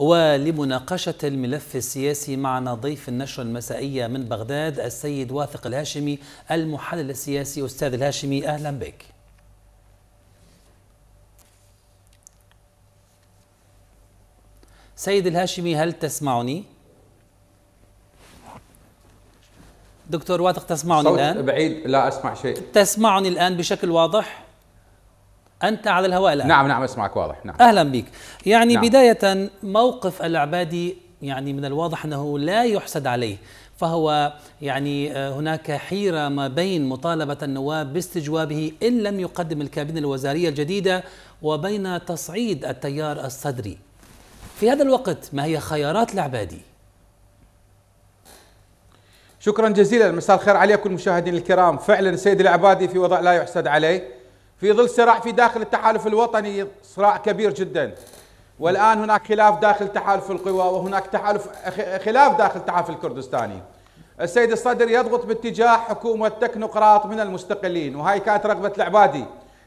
ولمناقشة الملف السياسي معنا ضيف النشرة المسائية من بغداد السيد واثق الهاشمي المحلل السياسي أستاذ الهاشمي أهلا بك سيد الهاشمي هل تسمعني؟ دكتور واثق تسمعني صوت الآن؟ بعيد لا أسمع شيء تسمعني الآن بشكل واضح؟ أنت على الهواء الآن نعم نعم أسمعك واضح نعم أهلا بك يعني نعم. بداية موقف العبادي يعني من الواضح أنه لا يحسد عليه فهو يعني آه، هناك حيرة ما بين مطالبة النواب باستجوابه إن لم يقدم الكابينة الوزارية الجديدة وبين تصعيد التيار الصدري في هذا الوقت ما هي خيارات العبادي؟ شكرا جزيلا مساء الخير عليكم المشاهدين الكرام فعلا السيد العبادي في وضع لا يحسد عليه في ظل صراع في داخل التحالف الوطني صراع كبير جدا والان هناك خلاف داخل تحالف القوى وهناك تحالف خلاف داخل تحالف الكردستاني السيد الصدر يضغط باتجاه حكومه تكنوقراط من المستقلين وهي كانت رغبه العبادي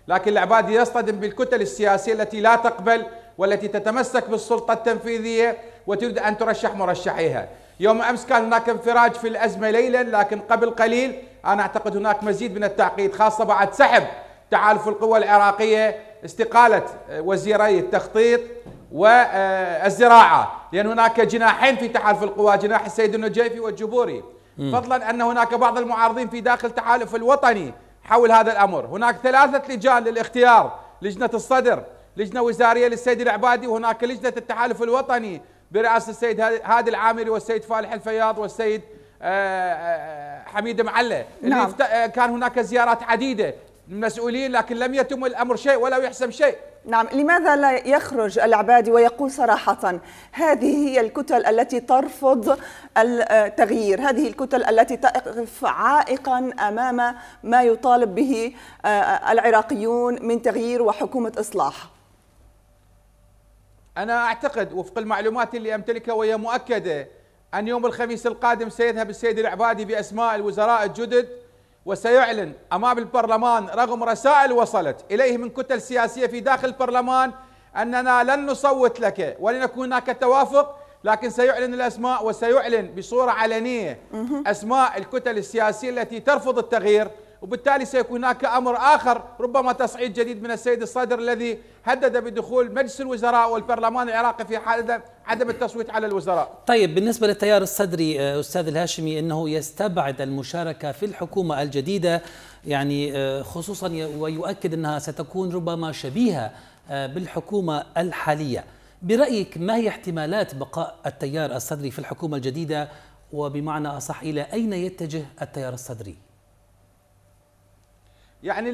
لكن العبادي يصطدم بالكتل السياسيه التي لا تقبل والتي تتمسك بالسلطه التنفيذيه وتريد ان ترشح مرشحيها يوم امس كان هناك انفراج في الازمه ليلا لكن قبل قليل انا اعتقد هناك مزيد من التعقيد خاصه بعد سحب تحالف القوى العراقية استقالة آه، وزيري التخطيط والزراعة آه، لأن هناك جناحين في تحالف القوى جناح السيد النجيفي والجبوري فضلا أن هناك بعض المعارضين في داخل تحالف الوطني حول هذا الأمر هناك ثلاثة لجان للاختيار لجنة الصدر لجنة وزارية للسيد العبادي وهناك لجنة التحالف الوطني برئاسة السيد هادي العامري والسيد فالح الفياض والسيد آه، حميد معله نعم. اللي كان هناك زيارات عديده المسؤولين لكن لم يتم الأمر شيء ولا يحسم شيء نعم لماذا لا يخرج العبادي ويقول صراحة هذه هي الكتل التي ترفض التغيير هذه الكتل التي تقف عائقا أمام ما يطالب به العراقيون من تغيير وحكومة إصلاح أنا أعتقد وفق المعلومات اللي أمتلكها وهي مؤكدة أن يوم الخميس القادم سيذهب السيد العبادي بأسماء الوزراء الجدد وسيعلن امام البرلمان رغم رسائل وصلت اليه من كتل سياسيه في داخل البرلمان اننا لن نصوت لك ولن يكون هناك توافق لكن سيعلن الاسماء وسيعلن بصوره علنيه اسماء الكتل السياسيه التي ترفض التغيير وبالتالي سيكون هناك امر اخر ربما تصعيد جديد من السيد الصدر الذي هدد بدخول مجلس الوزراء والبرلمان العراقي في حال عدم التصويت على الوزراء طيب بالنسبة للتيار الصدري آه، أستاذ الهاشمي أنه يستبعد المشاركة في الحكومة الجديدة يعني آه، خصوصا ويؤكد أنها ستكون ربما شبيهة آه، بالحكومة الحالية برأيك ما هي احتمالات بقاء التيار الصدري في الحكومة الجديدة وبمعنى أصح إلى أين يتجه التيار الصدري؟ يعني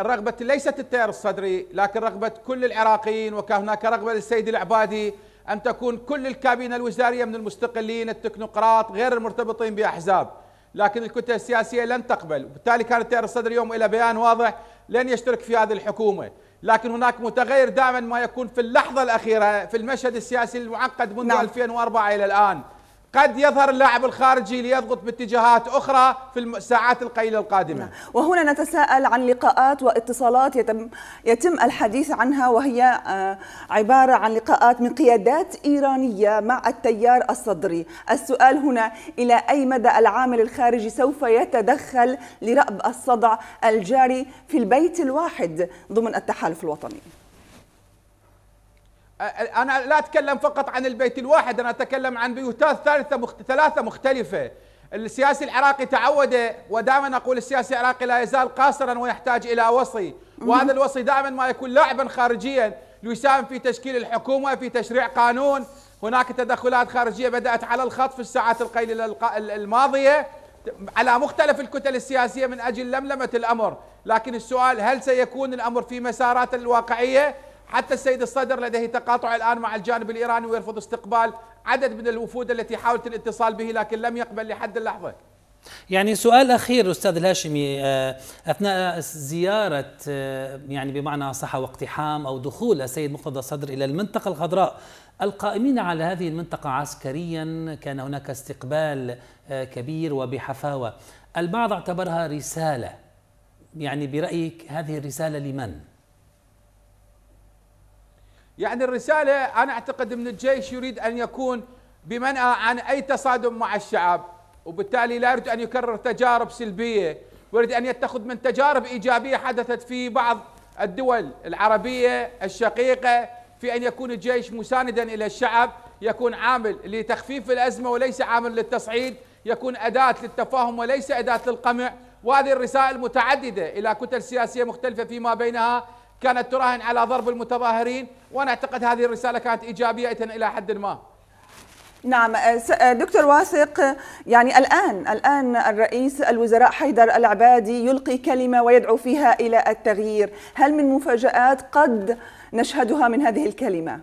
الرغبة ليست التيار الصدري لكن رغبة كل العراقيين وكان هناك رغبة للسيد العبادي أن تكون كل الكابينة الوزارية من المستقلين التكنوقراط غير المرتبطين بأحزاب لكن الكتل السياسية لن تقبل وبالتالي كانت تيار الصدر اليوم إلى بيان واضح لن يشترك في هذه الحكومة لكن هناك متغير دائما ما يكون في اللحظة الأخيرة في المشهد السياسي المعقد منذ نعم. 2004 إلى الآن قد يظهر اللاعب الخارجي ليضغط باتجاهات أخرى في الساعات القليلة القادمة نعم. وهنا نتساءل عن لقاءات واتصالات يتم, يتم الحديث عنها وهي آه، عبارة عن لقاءات من قيادات إيرانية مع التيار الصدري السؤال هنا إلى أي مدى العامل الخارجي سوف يتدخل لرأب الصدع الجاري في البيت الواحد ضمن التحالف الوطني أنا لا أتكلم فقط عن البيت الواحد أنا أتكلم عن بيوتات ثالثة مخت... ثلاثة مختلفة السياسي العراقي تعود ودائما أقول السياسي العراقي لا يزال قاصرا ويحتاج إلى وصي وهذا الوصي دائما ما يكون لاعبا خارجيا ليساهم في تشكيل الحكومة في تشريع قانون هناك تدخلات خارجية بدأت على الخط في الساعات القليلة الماضية على مختلف الكتل السياسية من أجل لملمة الأمر لكن السؤال هل سيكون الأمر في مساراته الواقعية حتى السيد الصدر لديه تقاطع الآن مع الجانب الإيراني ويرفض استقبال عدد من الوفود التي حاولت الاتصال به لكن لم يقبل لحد اللحظة يعني سؤال أخير أستاذ الهاشمي آه، أثناء زيارة آه، يعني بمعنى صح واقتحام أو دخول السيد مقتدى الصدر إلى المنطقة الخضراء القائمين على هذه المنطقة عسكريا كان هناك استقبال آه، كبير وبحفاوة البعض اعتبرها رسالة يعني برأيك هذه الرسالة لمن؟ يعني الرسالة أنا أعتقد من الجيش يريد أن يكون بمنأى عن أي تصادم مع الشعب وبالتالي لا يريد أن يكرر تجارب سلبية ويريد أن يتخذ من تجارب إيجابية حدثت في بعض الدول العربية الشقيقة في أن يكون الجيش مساندا إلى الشعب يكون عامل لتخفيف الأزمة وليس عامل للتصعيد يكون أداة للتفاهم وليس أداة للقمع وهذه الرسائل متعددة إلى كتل سياسية مختلفة فيما بينها كانت تراهن على ضرب المتظاهرين وانا اعتقد هذه الرساله كانت ايجابيه الى حد ما نعم أه، أه، دكتور واثق يعني الآن الآن الرئيس الوزراء حيدر العبادي يلقي كلمة ويدعو فيها إلى التغيير هل من مفاجآت قد نشهدها من هذه الكلمة؟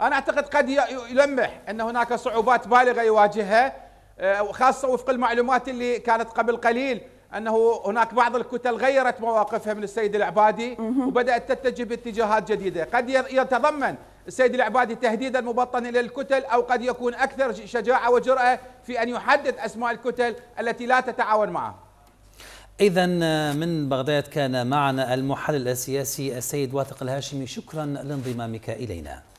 أنا أعتقد قد يلمح أن هناك صعوبات بالغة يواجهها أه، خاصة وفق المعلومات اللي كانت قبل قليل انه هناك بعض الكتل غيرت مواقفها من السيد العبادي وبدات تتجه باتجاهات جديده، قد يتضمن السيد العبادي تهديدا مبطنا للكتل او قد يكون اكثر شجاعه وجراه في ان يحدد اسماء الكتل التي لا تتعاون معه. إذا آه، من بغداد كان معنا المحلل السياسي السيد واثق الهاشمي شكرا لانضمامك إلينا